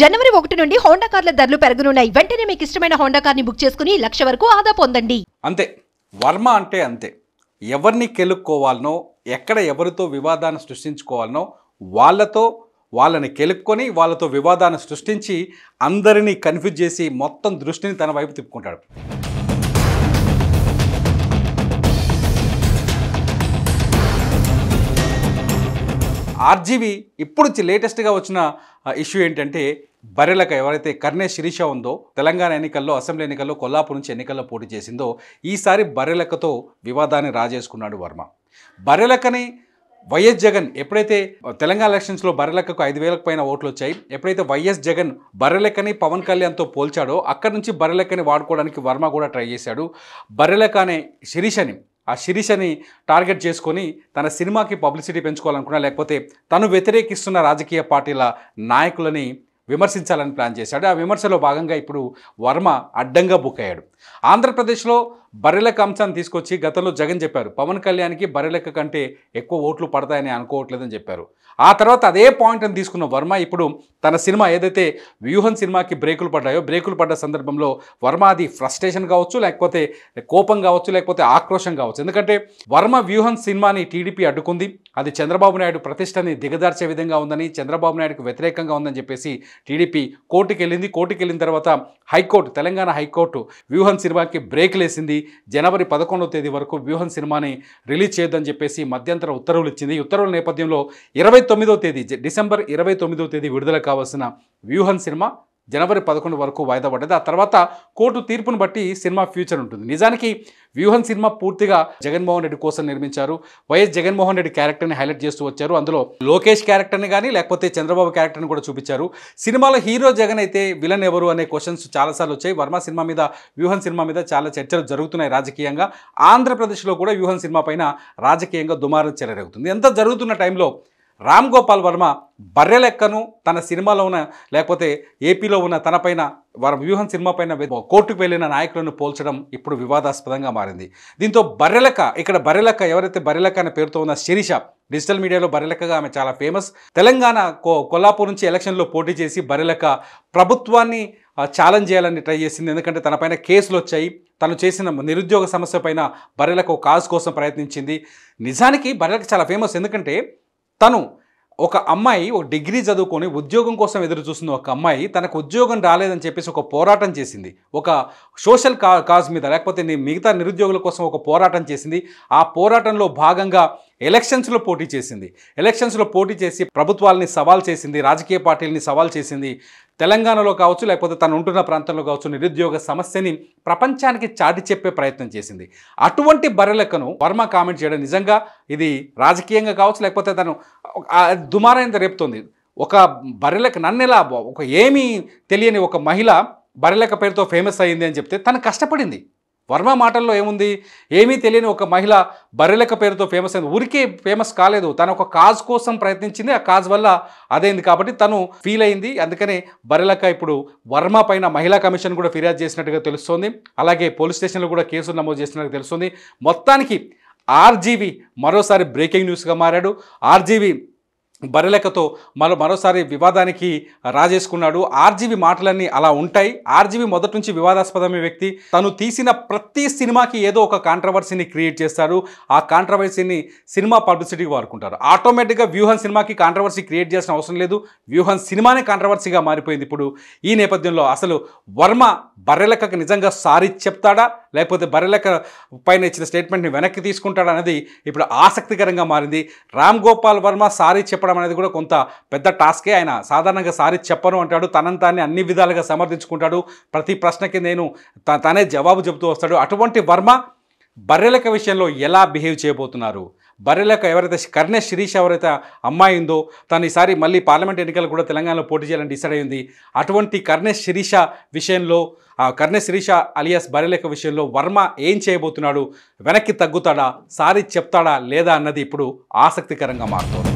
జనవరి ఒకటి నుండి హోండా కార్ల ధరలు పెరగనున్నాయి వెంటనే మీకు ఇష్టమైన హోండా కార్ని బుక్ చేసుకుని లక్ష వరకు ఆదా పొందండి అంతే వర్మ అంటే అంతే ఎవరిని కెలుక్కోవాలనో ఎక్కడ ఎవరితో వివాదాన్ని సృష్టించుకోవాలనో వాళ్ళతో వాళ్ళని కెలుక్కొని వాళ్ళతో వివాదాన్ని సృష్టించి అందరినీ కన్ఫ్యూజ్ చేసి మొత్తం దృష్టిని తన వైపు తిప్పుకుంటాడు ఆర్జీవి ఇప్పుడు లేటెస్ట్గా వచ్చిన ఇష్యూ ఏంటంటే బర్రెలకు ఎవరైతే కర్ణే శిరీష ఉందో తెలంగాణ ఎన్నికల్లో అసెంబ్లీ ఎన్నికల్లో కొల్లాపూర్ నుంచి ఎన్నికల్లో పోటీ చేసిందో ఈసారి బర్రెలకతో వివాదాన్ని రాజేసుకున్నాడు వర్మ బర్రెలకని వైఎస్ జగన్ ఎప్పుడైతే తెలంగాణ ఎలక్షన్స్లో బర్రెలెక్కకు ఐదు వేలకు పైన ఓట్లు వచ్చాయి ఎప్పుడైతే వైఎస్ జగన్ బర్రెలెక్కని పవన్ కళ్యాణ్తో పోల్చాడో అక్కడి నుంచి బర్రెలెక్కని వాడుకోవడానికి వర్మ కూడా ట్రై చేశాడు బర్రెలెక్క అనే శిరీషని ఆ శిరీషని టార్గెట్ చేసుకొని తన సినిమాకి పబ్లిసిటీ పెంచుకోవాలనుకున్నా లేకపోతే తను వ్యతిరేకిస్తున్న రాజకీయ పార్టీల నాయకులని విమర్శించాలని ప్లాన్ చేశాడు ఆ విమర్శలో భాగంగా ఇప్పుడు వర్మ అడ్డంగా బుక్ అయ్యాడు ఆంధ్రప్రదేశ్లో బర్రెల అంశాన్ని తీసుకొచ్చి గతంలో జగన్ చెప్పారు పవన్ కళ్యాణ్కి బర్రెలెక్క కంటే ఎక్కువ ఓట్లు పడతాయని అనుకోవట్లేదని చెప్పారు ఆ తర్వాత అదే పాయింట్ని తీసుకున్న వర్మ ఇప్పుడు తన సినిమా ఏదైతే వ్యూహన్ సినిమాకి బ్రేకులు పడ్డాయో బ్రేకులు పడ్డ సందర్భంలో వర్మ అది ఫ్రస్ట్రేషన్ కావచ్చు లేకపోతే కోపం కావచ్చు లేకపోతే ఆక్రోషం కావచ్చు ఎందుకంటే వర్మ వ్యూహం సినిమాని టీడీపీ అడ్డుకుంది అది చంద్రబాబు నాయుడు ప్రతిష్టని దిగదార్చే విధంగా ఉందని చంద్రబాబు నాయుడుకు వ్యతిరేకంగా ఉందని చెప్పేసి టీడీపీ కోర్టుకు వెళ్ళింది కోర్టుకు వెళ్ళిన తర్వాత హైకోర్టు తెలంగాణ హైకోర్టు వ్యూహన్ సినిమాకి బ్రేక్ లేసింది జనవరి పదకొండవ తేదీ వరకు వ్యూహం సినిమాని రిలీజ్ చేయొద్దని చెప్పేసి మధ్యంతర ఉత్తర్వులు ఇచ్చింది ఈ ఉత్తర్వుల నేపథ్యంలో ఇరవై తొమ్మిదో తేదీ డిసెంబర్ ఇరవై తొమ్మిదో తేదీ విడుదల కావాల్సిన వ్యూహం సినిమా జనవరి పదకొండు వరకు వాయిదా పడ్డది ఆ తర్వాత కోర్టు తీర్పును బట్టి సినిమా ఫ్యూచర్ ఉంటుంది నిజానికి వ్యూహన్ సినిమా పూర్తిగా జగన్మోహన్ రెడ్డి కోసం నిర్మించారు వైఎస్ జగన్మోహన్ రెడ్డి క్యారెక్టర్ని హైలైట్ చేస్తూ వచ్చారు అందులో లోకేష్ క్యారెక్టర్ని కానీ లేకపోతే చంద్రబాబు క్యారెక్టర్ని కూడా చూపించారు సినిమాలో హీరో జగన్ అయితే విలన్ ఎవరు అనే క్వశ్చన్స్ చాలాసార్లు వచ్చాయి వర్మ సినిమా మీద వ్యూహన్ సినిమా మీద చాలా చర్చలు జరుగుతున్నాయి రాజకీయంగా ఆంధ్రప్రదేశ్లో కూడా వ్యూహన్ సినిమా పైన రాజకీయంగా దుమారం చెలరేగుతుంది ఎంత జరుగుతున్న టైంలో రామ్ గోపాల్ వర్మ బర్రెలెక్కను తన సినిమాలో ఉన్న లేకపోతే ఏపీలో ఉన్న తనపైన వారి వ్యూహం సినిమా పైన కోర్టుకు వెళ్ళిన నాయకులను పోల్చడం ఇప్పుడు వివాదాస్పదంగా మారింది దీంతో బర్రెలెక్క ఇక్కడ బర్రెలెక్క ఎవరైతే బర్రెలెక్క అనే పేరుతో ఉన్న శిరీష డిజిటల్ మీడియాలో బర్రెలెక్కగా ఆమె చాలా ఫేమస్ తెలంగాణ కో కొల్లాపూర్ నుంచి ఎలక్షన్లో పోటీ చేసి బర్రెలెక్క ప్రభుత్వాన్ని ఛాలెంజ్ చేయాలని ట్రై చేసింది ఎందుకంటే తనపైన కేసులు వచ్చాయి తను చేసిన నిరుద్యోగ సమస్య పైన బర్రెలకు కాజ్ కోసం ప్రయత్నించింది నిజానికి బర్రెలకు చాలా ఫేమస్ ఎందుకంటే తను ఒక అమ్మాయి ఒక డిగ్రీ చదువుకొని ఉద్యోగం కోసం ఎదురు చూస్తున్న ఒక అమ్మాయి తనకు ఉద్యోగం రాలేదని చెప్పేసి ఒక పోరాటం చేసింది ఒక సోషల్ కా కాజ్ మీద లేకపోతే మిగతా నిరుద్యోగుల కోసం ఒక పోరాటం చేసింది ఆ పోరాటంలో భాగంగా ఎలక్షన్స్లో పోటీ చేసింది ఎలక్షన్స్లో పోటీ చేసి ప్రభుత్వాలని సవాల్ చేసింది రాజకీయ పార్టీలని సవాల్ చేసింది తెలంగాణలో కావచ్చు లేకపోతే తను ఉంటున్న ప్రాంతంలో కావచ్చు నిరుద్యోగ సమస్యని ప్రపంచానికి చాటి చెప్పే ప్రయత్నం చేసింది అటువంటి బర్రెలకను వర్మ కామెంట్ చేయడం నిజంగా ఇది రాజకీయంగా కావచ్చు లేకపోతే తను దుమారైంత రేపుతుంది ఒక బర్రెలకు ఎలా ఒక ఏమీ తెలియని ఒక మహిళ బర్రెలక పేరుతో ఫేమస్ అయ్యింది అని చెప్తే తను కష్టపడింది వర్మ మాటల్లో ఏముంది ఏమీ తెలియని ఒక మహిళ బర్రెలక పేరుతో ఫేమస్ అయింది ఊరికే ఫేమస్ కాలేదు తను ఒక కాజ్ కోసం ప్రయత్నించింది ఆ కాజ్ వల్ల అదైంది కాబట్టి తను ఫీల్ అయింది అందుకనే బర్రెలెక్క ఇప్పుడు వర్మ పైన మహిళా కమిషన్ కూడా ఫిర్యాదు చేసినట్టుగా తెలుస్తోంది అలాగే పోలీస్ స్టేషన్లో కూడా కేసులు నమోదు చేసినట్టుగా తెలుస్తుంది మొత్తానికి ఆర్జీవి మరోసారి బ్రేకింగ్ న్యూస్గా మారాడు ఆర్జీవి బరిలెక్కతో మరో మరోసారి వివాదానికి రాజేసుకున్నాడు ఆర్జీవి మాటలన్నీ అలా ఉంటాయి ఆర్జీవి మొదటి నుంచి వివాదాస్పదమైన వ్యక్తి తను తీసిన ప్రతి సినిమాకి ఏదో ఒక కాంట్రవర్సీని క్రియేట్ చేస్తారు ఆ కాంట్రవర్సీని సినిమా పబ్లిసిటీకి వాడుకుంటారు ఆటోమేటిక్గా వ్యూహన్ సినిమాకి కాంట్రవర్సీ క్రియేట్ చేసిన అవసరం లేదు వ్యూహన్ సినిమానే కాంట్రవర్సీగా మారిపోయింది ఇప్పుడు ఈ నేపథ్యంలో అసలు వర్మ బర్రెలకకి నిజంగా సారీ చెప్తాడా లేకపోతే బర్రెలక పైన ఇచ్చిన స్టేట్మెంట్ని వెనక్కి తీసుకుంటాడు అనేది ఇప్పుడు ఆసక్తికరంగా మారింది రామ్ గోపాల్ వర్మ సారీ చెప్పడం అనేది కూడా కొంత పెద్ద టాస్కే ఆయన సాధారణంగా సారీ చెప్పను అంటాడు తనంతాన్ని అన్ని విధాలుగా సమర్థించుకుంటాడు ప్రతి ప్రశ్నకి నేను తనే జవాబు చెబుతూ వస్తాడు అటువంటి వర్మ బర్రెలక విషయంలో ఎలా బిహేవ్ చేయబోతున్నారు బర్రెలక ఎవరైతే కర్ణ శిరీష్ ఎవరైతే అమ్మాయి ఉందో తను ఈసారి మళ్ళీ పార్లమెంట్ ఎన్నికలు కూడా తెలంగాణలో పోటీ చేయాలని డిసైడ్ అయింది అటువంటి కర్ణ శిరీష విషయంలో కర్ణ శిరీష అలియాస్ బర్రెలక విషయంలో వర్మ ఏం చేయబోతున్నాడు వెనక్కి తగ్గుతాడా సారి చెప్తాడా లేదా అన్నది ఇప్పుడు ఆసక్తికరంగా మారుతోంది